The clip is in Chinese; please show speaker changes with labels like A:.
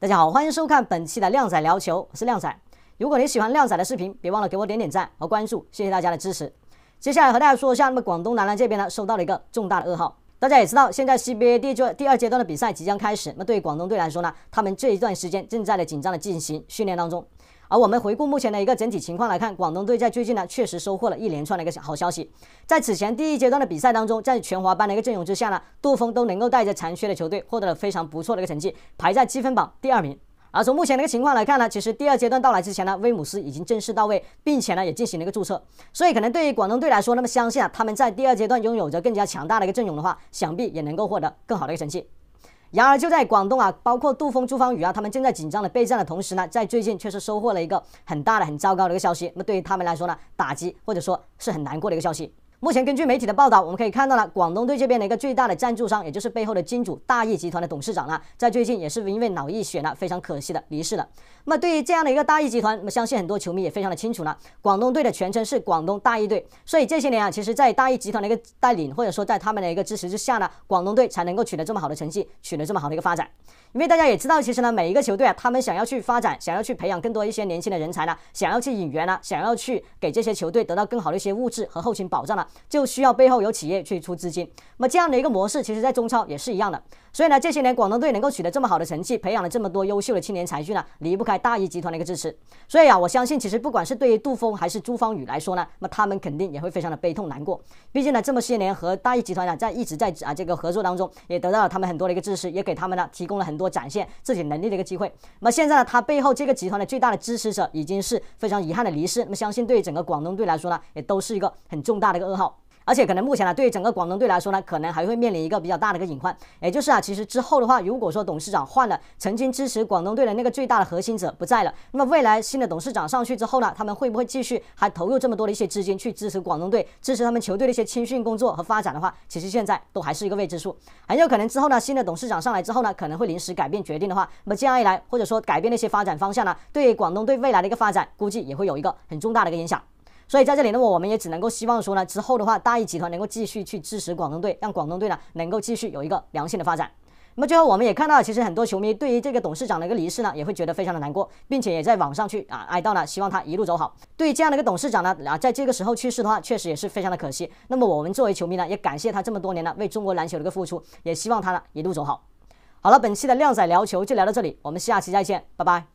A: 大家好，欢迎收看本期的《靓仔聊球》，我是靓仔。如果你喜欢靓仔的视频，别忘了给我点点赞和关注，谢谢大家的支持。接下来和大家说一下，那么广东男篮这边呢，收到了一个重大的噩耗。大家也知道，现在 CBA 第二第二阶段的比赛即将开始，那对于广东队来说呢，他们这一段时间正在的紧张的进行训练当中。而我们回顾目前的一个整体情况来看，广东队在最近呢确实收获了一连串的一个好消息。在此前第一阶段的比赛当中，在全华班的一个阵容之下呢，杜峰都能够带着残缺的球队获得了非常不错的一个成绩，排在积分榜第二名。而从目前的一个情况来看呢，其实第二阶段到来之前呢，威姆斯已经正式到位，并且呢也进行了一个注册。所以可能对于广东队来说，那么相信啊他们在第二阶段拥有着更加强大的一个阵容的话，想必也能够获得更好的一个成绩。然而，就在广东啊，包括杜峰、朱芳雨啊，他们正在紧张的备战的同时呢，在最近却是收获了一个很大的、很糟糕的一个消息。那么，对于他们来说呢，打击或者说是很难过的一个消息。目前根据媒体的报道，我们可以看到了广东队这边的一个最大的赞助商，也就是背后的金主大益集团的董事长呢，在最近也是因为脑溢血呢，非常可惜的离世了。那么对于这样的一个大益集团，那么相信很多球迷也非常的清楚了。广东队的全称是广东大益队，所以这些年啊，其实在大益集团的一个带领或者说在他们的一个支持之下呢，广东队才能够取得这么好的成绩，取得这么好的一个发展。因为大家也知道，其实呢，每一个球队啊，他们想要去发展，想要去培养更多一些年轻的人才呢，想要去引援呢，想要去给这些球队得到更好的一些物质和后勤保障呢。就需要背后有企业去出资金，那么这样的一个模式，其实，在中超也是一样的。所以呢，这些年广东队能够取得这么好的成绩，培养了这么多优秀的青年才俊呢，离不开大一集团的一个支持。所以啊，我相信其实不管是对于杜峰还是朱芳雨来说呢，那么他们肯定也会非常的悲痛难过。毕竟呢，这么些年和大一集团呢在一直在啊这个合作当中，也得到了他们很多的一个支持，也给他们呢提供了很多展现自己能力的一个机会。那么现在呢，他背后这个集团的最大的支持者，已经是非常遗憾的离世。那么相信对于整个广东队来说呢，也都是一个很重大的一个噩耗。而且可能目前呢，对于整个广东队来说呢，可能还会面临一个比较大的一个隐患，也就是啊，其实之后的话，如果说董事长换了，曾经支持广东队的那个最大的核心者不在了，那么未来新的董事长上去之后呢，他们会不会继续还投入这么多的一些资金去支持广东队，支持他们球队的一些青训工作和发展的话，其实现在都还是一个未知数。很有可能之后呢，新的董事长上来之后呢，可能会临时改变决定的话，那么这样一来，或者说改变那些发展方向呢，对于广东队未来的一个发展，估计也会有一个很重大的一个影响。所以在这里呢，我们也只能够希望说呢，之后的话，大益集团能够继续去支持广东队，让广东队呢能够继续有一个良性的发展。那么最后我们也看到，其实很多球迷对于这个董事长的一个离世呢，也会觉得非常的难过，并且也在网上去啊哀悼呢，希望他一路走好。对于这样的一个董事长呢，啊在这个时候去世的话，确实也是非常的可惜。那么我们作为球迷呢，也感谢他这么多年呢为中国篮球的一个付出，也希望他呢一路走好。好了，本期的靓仔聊球就聊到这里，我们下期再见，拜拜。